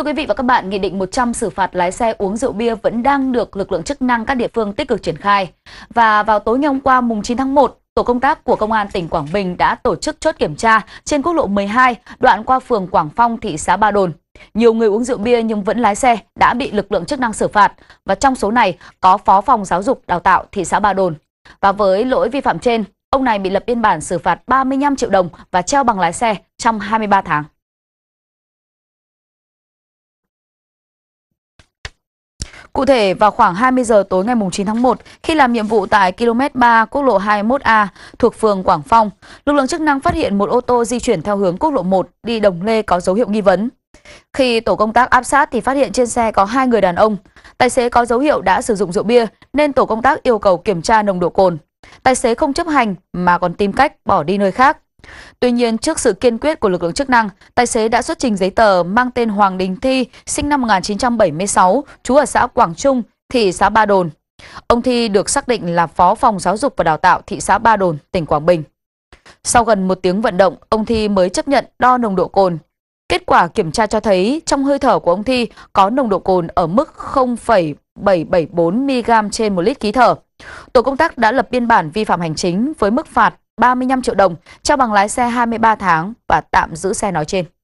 Thưa quý vị và các bạn, Nghị định 100 xử phạt lái xe uống rượu bia vẫn đang được lực lượng chức năng các địa phương tích cực triển khai. Và vào tối ngày hôm qua mùng 9 tháng 1, Tổ công tác của Công an tỉnh Quảng Bình đã tổ chức chốt kiểm tra trên quốc lộ 12, đoạn qua phường Quảng Phong, thị xã Ba Đồn. Nhiều người uống rượu bia nhưng vẫn lái xe đã bị lực lượng chức năng xử phạt và trong số này có Phó phòng Giáo dục Đào tạo thị xã Ba Đồn. Và với lỗi vi phạm trên, ông này bị lập biên bản xử phạt 35 triệu đồng và treo bằng lái xe trong 23 tháng. Cụ thể, vào khoảng 20 giờ tối ngày 9 tháng 1, khi làm nhiệm vụ tại km 3 quốc lộ 21A thuộc phường Quảng Phong, lực lượng chức năng phát hiện một ô tô di chuyển theo hướng quốc lộ 1 đi Đồng Lê có dấu hiệu nghi vấn. Khi tổ công tác áp sát thì phát hiện trên xe có hai người đàn ông. Tài xế có dấu hiệu đã sử dụng rượu bia nên tổ công tác yêu cầu kiểm tra nồng độ cồn. Tài xế không chấp hành mà còn tìm cách bỏ đi nơi khác. Tuy nhiên, trước sự kiên quyết của lực lượng chức năng, tài xế đã xuất trình giấy tờ mang tên Hoàng Đình Thi, sinh năm 1976, trú ở xã Quảng Trung, thị xã Ba Đồn. Ông Thi được xác định là Phó phòng Giáo dục và Đào tạo thị xã Ba Đồn, tỉnh Quảng Bình. Sau gần một tiếng vận động, ông Thi mới chấp nhận đo nồng độ cồn. Kết quả kiểm tra cho thấy trong hơi thở của ông Thi có nồng độ cồn ở mức 0,774 mg trên 1 lít khí thở. Tổ công tác đã lập biên bản vi phạm hành chính với mức phạt 35 triệu đồng, trao bằng lái xe 23 tháng và tạm giữ xe nói trên.